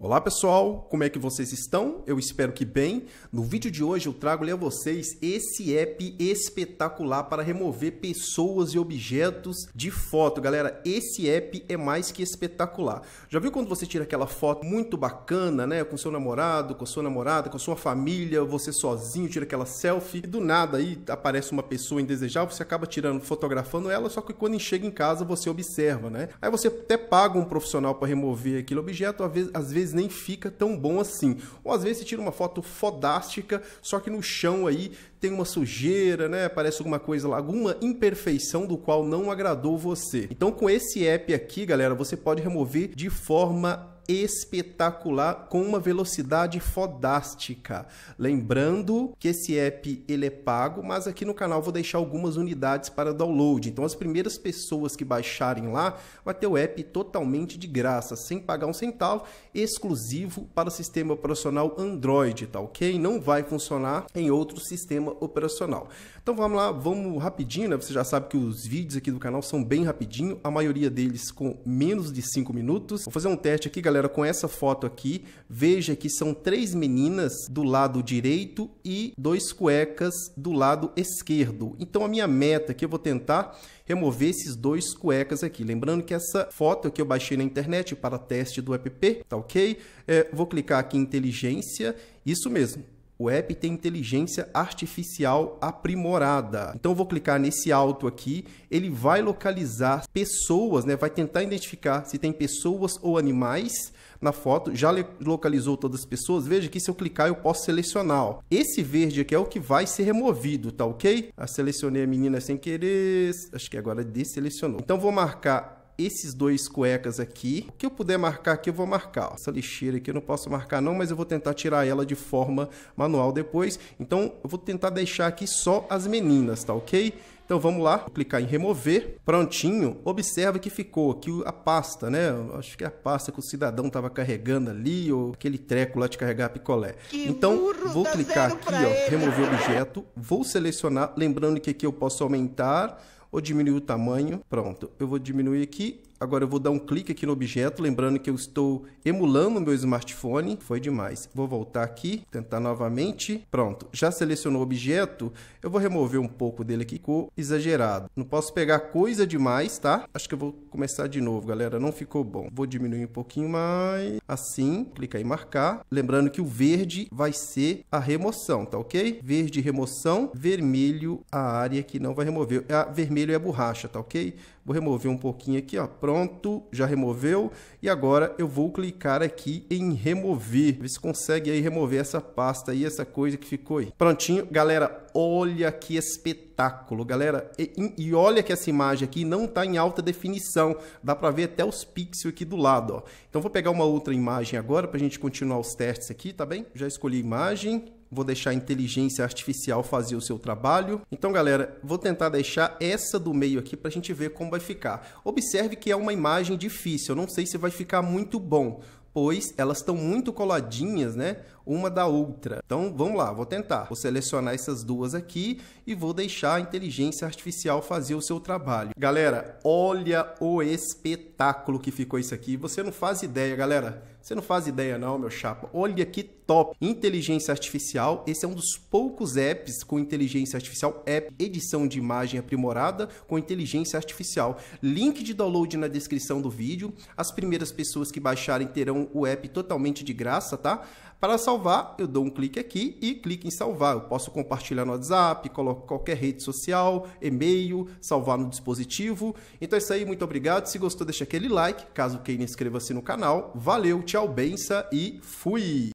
Olá pessoal, como é que vocês estão? Eu espero que bem. No vídeo de hoje eu trago a vocês esse app espetacular para remover pessoas e objetos de foto. Galera, esse app é mais que espetacular. Já viu quando você tira aquela foto muito bacana, né? Com seu namorado, com sua namorada, com sua família, você sozinho, tira aquela selfie e do nada aí aparece uma pessoa indesejável, você acaba tirando, fotografando ela, só que quando chega em casa você observa, né? Aí você até paga um profissional para remover aquele objeto, às vezes vezes nem fica tão bom assim. Ou às vezes você tira uma foto fodástica, só que no chão aí tem uma sujeira, né? Parece alguma coisa lá, alguma imperfeição do qual não agradou você. Então com esse app aqui, galera, você pode remover de forma espetacular com uma velocidade fodástica. Lembrando que esse app ele é pago, mas aqui no canal vou deixar algumas unidades para download. Então as primeiras pessoas que baixarem lá vai ter o app totalmente de graça, sem pagar um centavo, exclusivo para o sistema operacional Android, tá OK? Não vai funcionar em outro sistema operacional. Então vamos lá, vamos rapidinho, né? Você já sabe que os vídeos aqui do canal são bem rapidinho, a maioria deles com menos de 5 minutos. Vou fazer um teste aqui, galera galera, com essa foto aqui, veja que são três meninas do lado direito e dois cuecas do lado esquerdo. Então a minha meta que eu vou tentar remover esses dois cuecas aqui. Lembrando que essa foto que eu baixei na internet para teste do app, tá ok? É, vou clicar aqui em inteligência, isso mesmo. O app tem inteligência artificial aprimorada. Então eu vou clicar nesse alto aqui, ele vai localizar pessoas, né? Vai tentar identificar se tem pessoas ou animais na foto. Já localizou todas as pessoas? Veja que se eu clicar eu posso selecionar. Esse verde aqui é o que vai ser removido, tá ok? Eu ah, selecionei a menina sem querer, acho que agora desselecionou. Então vou marcar esses dois cuecas aqui. O que eu puder marcar aqui, eu vou marcar. Essa lixeira aqui eu não posso marcar não, mas eu vou tentar tirar ela de forma manual depois. Então, eu vou tentar deixar aqui só as meninas, tá ok? Então vamos lá, vou clicar em remover, prontinho. Observa que ficou aqui a pasta, né? Acho que é a pasta que o cidadão estava carregando ali, ou aquele treco lá de carregar picolé. Que então vou tá clicar aqui, ó, ele. remover objeto, vou selecionar, lembrando que aqui eu posso aumentar, ou diminuir o tamanho. Pronto, eu vou diminuir aqui Agora eu vou dar um clique aqui no objeto, lembrando que eu estou emulando o meu smartphone. Foi demais. Vou voltar aqui, tentar novamente. Pronto, já selecionou o objeto. Eu vou remover um pouco dele aqui, ficou exagerado. Não posso pegar coisa demais, tá? Acho que eu vou começar de novo, galera. Não ficou bom. Vou diminuir um pouquinho mais, assim. Clica em marcar. Lembrando que o verde vai ser a remoção, tá ok? Verde, remoção. Vermelho, a área que não vai remover. A, é, vermelho é a borracha, tá ok? Vou remover um pouquinho aqui, ó. Pronto Pronto, já removeu. E agora eu vou clicar aqui em remover. Você se consegue aí remover essa pasta aí, essa coisa que ficou aí. Prontinho, galera, olha que espetáculo, galera. E, e olha que essa imagem aqui não está em alta definição. Dá para ver até os pixels aqui do lado, ó. Então vou pegar uma outra imagem agora para a gente continuar os testes aqui, tá bem? Já escolhi imagem vou deixar a inteligência artificial fazer o seu trabalho. Então, galera, vou tentar deixar essa do meio aqui para a gente ver como vai ficar. Observe que é uma imagem difícil, eu não sei se vai ficar muito bom, pois elas estão muito coladinhas, né? uma da outra. Então vamos lá, vou tentar. Vou selecionar essas duas aqui e vou deixar a inteligência artificial fazer o seu trabalho. Galera, olha o espetáculo que ficou isso aqui. Você não faz ideia, galera. Você não faz ideia não, meu chapa. Olha que top. Inteligência artificial, esse é um dos poucos apps com inteligência artificial, app edição de imagem aprimorada com inteligência artificial. Link de download na descrição do vídeo. As primeiras pessoas que baixarem terão o app totalmente de graça, tá? Para salvar, eu dou um clique aqui e clique em salvar. Eu posso compartilhar no WhatsApp, coloco qualquer rede social, e-mail, salvar no dispositivo. Então é isso aí, muito obrigado. Se gostou, deixa aquele like. Caso queira, inscreva-se no canal. Valeu, tchau, benção e fui!